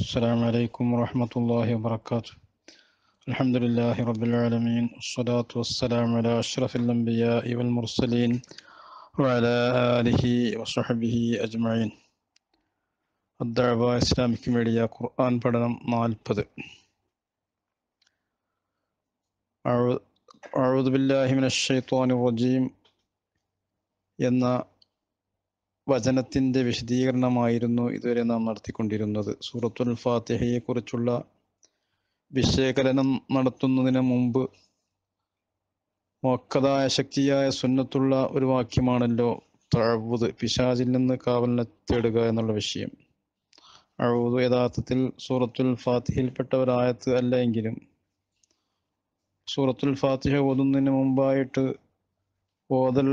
السلام عليكم ورحمة الله وبركاته الحمد لله رب العالمين والصلاة والسلام على أشرف الأنبياء والمرسلين وعلى آله وصحبه أجمعين الدعوة إسلامك ميديا قرآن പഠനം നാൽപ്പത് أعوذ بالله من الشيطان الرجيم എന്ന വചനത്തിൻ്റെ വിശദീകരണമായിരുന്നു ഇതുവരെ നാം നടത്തിക്കൊണ്ടിരുന്നത് സൂറത്തുൽ ഫാത്തിഹയെക്കുറിച്ചുള്ള വിശകലനം നടത്തുന്നതിന് മുമ്പ് മൊക്കതായ ശക്തിയായ സുന്നത്തുള്ള ഒരു വാക്യമാണല്ലോ തഴവുത് പിശാചിൽ നിന്ന് കാവലിനെ തേടുക എന്നുള്ള വിഷയം അഴവുത് യഥാർത്ഥത്തിൽ സൂറത്തുൽ ഫാത്തിഹയിൽപ്പെട്ട ഒരായത്ത് അല്ല എങ്കിലും സൂറത്തുൽ ഫാത്തിഹ ഓതുന്നതിന് മുമ്പായിട്ട് ഓതൽ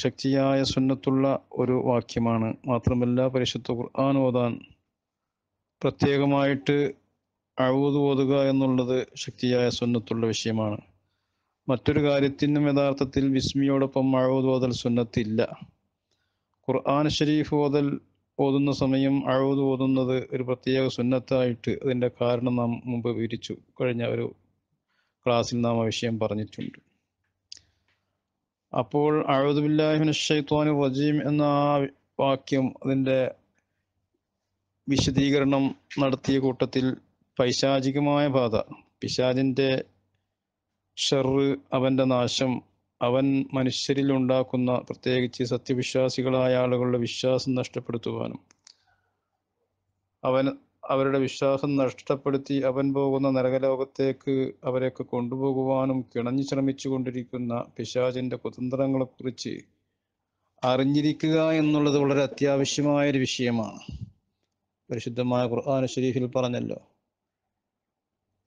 ശക്തിയായ സുന്നത്തുള്ള ഒരു വാക്യമാണ് മാത്രമല്ല പരിശുദ്ധ ഖുർആൻ ഓതാൻ പ്രത്യേകമായിട്ട് അഴുതു ഓതുക എന്നുള്ളത് ശക്തിയായ സുന്നത്തുള്ള വിഷയമാണ് മറ്റൊരു കാര്യത്തിനും യഥാർത്ഥത്തിൽ വിസ്മിയോടൊപ്പം അഴുതു ഓതൽ സുന്നത്തില്ല ഖുർആൻ ഷരീഫ് ഓതൽ ഓതുന്ന സമയം അഴുതു ഓതുന്നത് ഒരു പ്രത്യേക സുന്നത്തായിട്ട് അതിൻ്റെ കാരണം നാം മുമ്പ് വിരിച്ചു കഴിഞ്ഞ ഒരു ക്ലാസ്സിൽ നാം ആ വിഷയം പറഞ്ഞിട്ടുണ്ട് അപ്പോൾ അഴുദുബില്ലാഹിനുഷൈത്വാനു റജീം എന്ന വാക്യം അതിൻ്റെ വിശദീകരണം നടത്തിയ കൂട്ടത്തിൽ പൈശാചികമായ ബാധ പിശാജിൻ്റെ ഷെറ് അവൻ്റെ നാശം അവൻ മനുഷ്യരിൽ ഉണ്ടാക്കുന്ന പ്രത്യേകിച്ച് സത്യവിശ്വാസികളായ ആളുകളുടെ വിശ്വാസം നഷ്ടപ്പെടുത്തുവാനും അവൻ അവരുടെ വിശ്വാസം നഷ്ടപ്പെടുത്തി അവൻ പോകുന്ന നരകലോകത്തേക്ക് അവരെയൊക്കെ കൊണ്ടുപോകുവാനും കിണഞ്ഞു ശ്രമിച്ചു കൊണ്ടിരിക്കുന്ന കുതന്ത്രങ്ങളെ കുതന്ത്രങ്ങളെക്കുറിച്ച് അറിഞ്ഞിരിക്കുക എന്നുള്ളത് വളരെ അത്യാവശ്യമായ ഒരു വിഷയമാണ് പരിശുദ്ധമായ ഖുർആൻ ഷരീഫിൽ പറഞ്ഞല്ലോ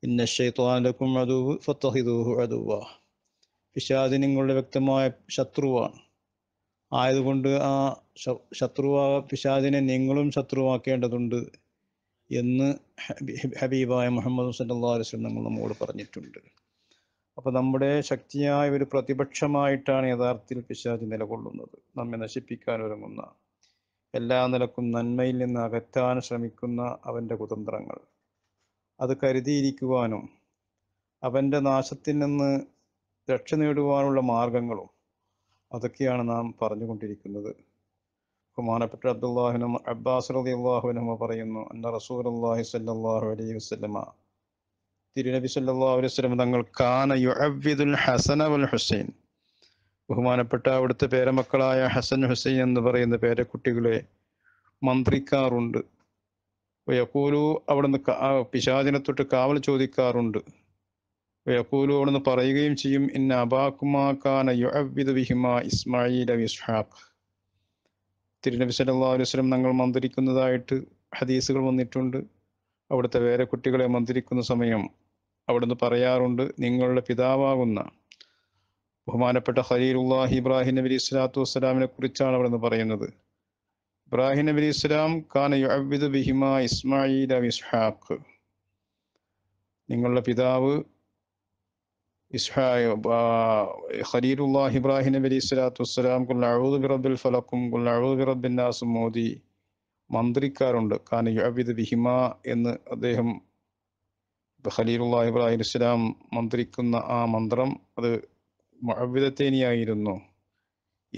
ഇന്ന ഷെയ്ത്വാനക്കും അതുവ് ഫത്തഹിദൂഹു അതുവ പിശാജ് വ്യക്തമായ ശത്രുവാണ് ആയതുകൊണ്ട് ആ ശത്രുവാ പിശാചിനെ നിങ്ങളും ശത്രുവാക്കേണ്ടതുണ്ട് എന്ന് ഹബീബായ മുഹമ്മദ് സല്ലാ അലൈവലം നിങ്ങൾ നമ്മോട് പറഞ്ഞിട്ടുണ്ട് അപ്പോൾ നമ്മുടെ ശക്തിയായ ഒരു പ്രതിപക്ഷമായിട്ടാണ് യഥാർത്ഥത്തിൽ പിശാജ് നിലകൊള്ളുന്നത് നമ്മെ നശിപ്പിക്കാൻ ഒരുങ്ങുന്ന എല്ലാ നിലക്കും നന്മയിൽ നിന്ന് അകറ്റാൻ ശ്രമിക്കുന്ന അവൻ്റെ കുതന്ത്രങ്ങൾ അത് കരുതിയിരിക്കുവാനും അവൻ്റെ നാശത്തിൽ നിന്ന് രക്ഷ നേടുവാനുള്ള മാർഗങ്ങളും അതൊക്കെയാണ് നാം പറഞ്ഞുകൊണ്ടിരിക്കുന്നത് ബഹുമാനപ്പെട്ട അബ്ദുല്ലാഹിനും അബ്ബാസ് റതി അള്ളാഹുനും പറയുന്നു അന്ന റസൂർ അള്ളാഹി സല്ലാഹു അലൈഹി വസ്ലമ തിരുനബി സല്ലാഹു അലൈഹി വസ്ലം തങ്ങൾ കാന ഹസന വൽ ഹുസൈൻ ബഹുമാനപ്പെട്ട അവിടുത്തെ പേരമക്കളായ ഹസൻ ഹുസൈൻ എന്ന് പറയുന്ന പേരക്കുട്ടികളെ മന്ത്രിക്കാറുണ്ട് യക്കൂലു അവിടുന്ന് പിശാചിനെ തൊട്ട് കാവൽ ചോദിക്കാറുണ്ട് യക്കൂലു അവിടുന്ന് പറയുകയും ചെയ്യും ഇന്ന അബാക്കുമാക്കാന യുഅബ്ബിദു വിഹിമ ഇസ്മായിൽ ഇസ്ഹാഖ് തിരുനബി അലൈഹി വസല്ലം ഞങ്ങൾ മന്ത്രിക്കുന്നതായിട്ട് ഹദീസുകൾ വന്നിട്ടുണ്ട് അവിടുത്തെ കുട്ടികളെ മന്ത്രിക്കുന്ന സമയം അവിടുന്ന് പറയാറുണ്ട് നിങ്ങളുടെ പിതാവാകുന്ന ബഹുമാനപ്പെട്ട ഖലീലുല്ലാഹി ഇബ്രാഹിം നബി ഇസ്ലാത്തു വസ്സലാമിനെ കുറിച്ചാണ് അവിടുന്ന് പറയുന്നത് ഇബ്രാഹിം നബി ഇസ്ലാം കാന യുഅബിദ് ബിഹിമ ഇസ്മായിൽ ഇസ്ഹാഖ് നിങ്ങളുടെ പിതാവ് ഇസ്ഹാ ഇബ്രാഹിം നബി അലൈഹി സ്വലാത്തു വസ്സലാം കുല്ലാഴൂദ് ഫലക്കും കുല്ലാഴൂദ് മോദി മന്ത്രിക്കാറുണ്ട് കാന ബിഹിമ എന്ന് അദ്ദേഹം ഖലീലുല്ലാ ഇബ്രാഹിം ഇസ്ലാം മന്ത്രിക്കുന്ന ആ മന്ത്രം അത് മഴവിദത്തേനിയായിരുന്നു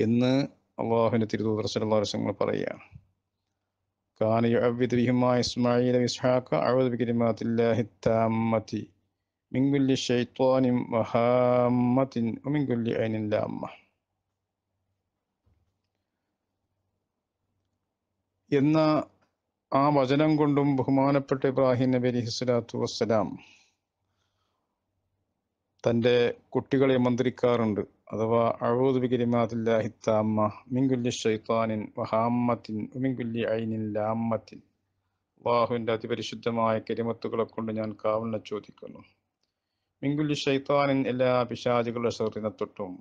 എന്ന് അള്ളാഹുവിൻ്റെ തിരുദൂദർശനങ്ങൾ പറയുകയാണ് കാന ബിഹിമ ഇസ്മായിൽ ഇസ്ഹാഖ് അഴുദ് ബിക്കിരിമാത്തില്ലാഹി من كل شيطان وهامة ومن كل عين لامة എന്ന ആ വചനം കൊണ്ടും ബഹുമാനപ്പെട്ട ഇബ്രാഹിം നബി അലി ഹുസ്ലാത്തു വസ്സലാം തൻ്റെ കുട്ടികളെ മന്ത്രിക്കാറുണ്ട് അഥവാ അഴൂദ്ബിഗിരിമാതില്ലാഹിത്താമ്മ മിങ്കുല്ലി ഷൈത്താനിൻ വഹാമ്മത്തിൻ ഉമിങ്കുല്ലി ഐനിൻ ലാമത്തിൻ അള്ളാഹുവിൻ്റെ അതിപരിശുദ്ധമായ കരിമത്തുകളെ കൊണ്ട് ഞാൻ കാവണ ചോദിക്കുന്നു മിങ്കുല്ലി ഷെയ്ത്താനിൻ എല്ലാ പിശാചികളുടെ തൊട്ടും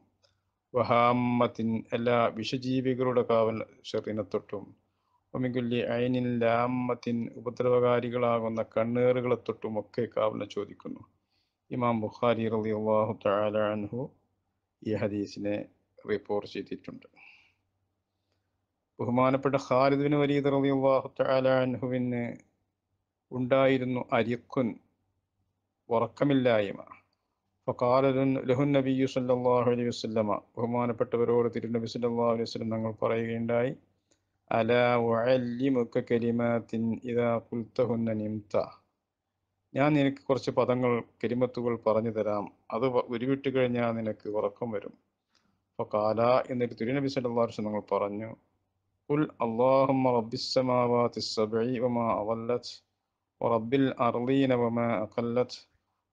വഹാമത്തിൻ എല്ലാ വിഷജീവികളുടെ കാവൽ തൊട്ടും ഒമിങ്കുല്ലി അയനിൻ ലാമത്തിൻ ഉപദ്രവകാരികളാകുന്ന കണ്ണേറുകളെ തൊട്ടുമൊക്കെ കാവലിനെ ചോദിക്കുന്നു ഇമാം ബുഖാരി റലി അള്ളാഹു താലാൻഹു ഈ ഹദീസിനെ റിപ്പോർട്ട് ചെയ്തിട്ടുണ്ട് ബഹുമാനപ്പെട്ട ഖാലിദ് വലിയ വലീദ് റലി അള്ളാഹു താലാൻഹുവിന് ഉണ്ടായിരുന്നു അരിക്കുൻ ഉറക്കമില്ലായ്മ ഫക്കാല ലഹുൻ നബിയു സല്ലാഹു അലൈഹി വസ്ലമ ബഹുമാനപ്പെട്ടവരോട് തിരുനബി സല്ലാഹു അലൈഹി വസ്ലം നമ്മൾ പറയുകയുണ്ടായി അല വഅല്ലിമുക കലിമാത്തിൻ ഇദാ ഖുൽതഹുന്ന നിംത ഞാൻ നിനക്ക് കുറച്ച് പദങ്ങൾ കരിമത്തുകൾ പറഞ്ഞു തരാം അത് ഉരുവിട്ട് കഴിഞ്ഞാൽ നിനക്ക് ഉറക്കം വരും അപ്പോൾ കാല എന്നിട്ട് തിരുനബി സല്ലല്ലാഹു അലൈഹി നമ്മൾ പറഞ്ഞു ഉൽ അള്ളാഹുമ്മ റബ്ബിസ്സമാവാതി വമാ അവല്ലത് വറബ്ബിൽ അർളീന വമാ അഖല്ലത്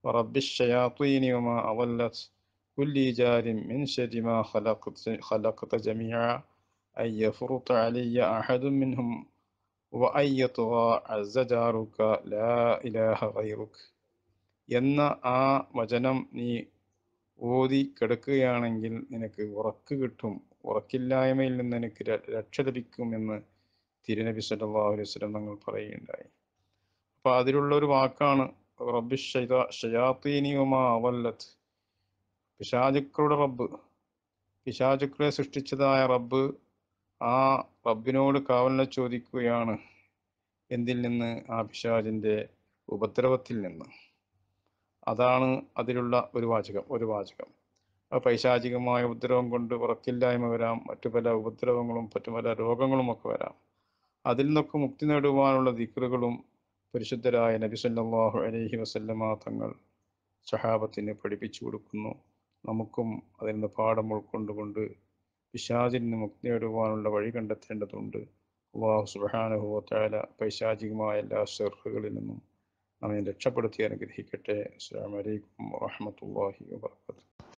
ورب الشياطين وما أضلت كل جار من شر ما خلقت, خلقت جميعا أن يفرط علي أحد منهم وأن يطغى عز جارك لا إله غيرك എന്ന ആ വചനം നീ ഓതി കിടക്കുകയാണെങ്കിൽ നിനക്ക് ഉറക്ക് കിട്ടും ഉറക്കില്ലായ്മയിൽ നിന്ന് നിനക്ക് രക്ഷ ലഭിക്കുമെന്ന് തിരുനബി സല്ലാ അലൈഹി സ്വലം തങ്ങൾ പറയുകയുണ്ടായി അപ്പോൾ അതിലുള്ള ഒരു വാക്കാണ് പിശാചുക്കളുടെ റബ്ബ് പിശാചുക്കളെ സൃഷ്ടിച്ചതായ റബ്ബ് ആ റബ്ബിനോട് കാവലിനെ ചോദിക്കുകയാണ് എന്തിൽ നിന്ന് ആ പിശാചിൻ്റെ ഉപദ്രവത്തിൽ നിന്ന് അതാണ് അതിലുള്ള ഒരു വാചകം ഒരു വാചകം പൈശാചികമായ ഉപദ്രവം കൊണ്ട് ഉറക്കില്ലായ്മ വരാം മറ്റു പല ഉപദ്രവങ്ങളും മറ്റു പല രോഗങ്ങളും ഒക്കെ വരാം അതിൽ നിന്നൊക്കെ മുക്തി നേടുവാനുള്ള ദിക്കറുകളും പരിശുദ്ധരായ നബി സല്ലാഹു അലൈഹി വസല്ലമ തങ്ങൾ സഹാബത്തിന് പഠിപ്പിച്ചു കൊടുക്കുന്നു നമുക്കും അതിൽ നിന്ന് പാഠം ഉൾക്കൊണ്ടുകൊണ്ട് പിശാചിൽ നിന്ന് മുക്തി നേടുവാനുള്ള വഴി കണ്ടെത്തേണ്ടതുണ്ട് അള്ളാഹു സുബാനുഭവത്തായ പൈശാചികമായ എല്ലാ സെർഹുകളിൽ നിന്നും നമ്മെ രക്ഷപ്പെടുത്തി അനുഗ്രഹിക്കട്ടെ അസ്സാം വലൈക്കും വാഹമത്തല്ലാഹി വബറകാതുഹു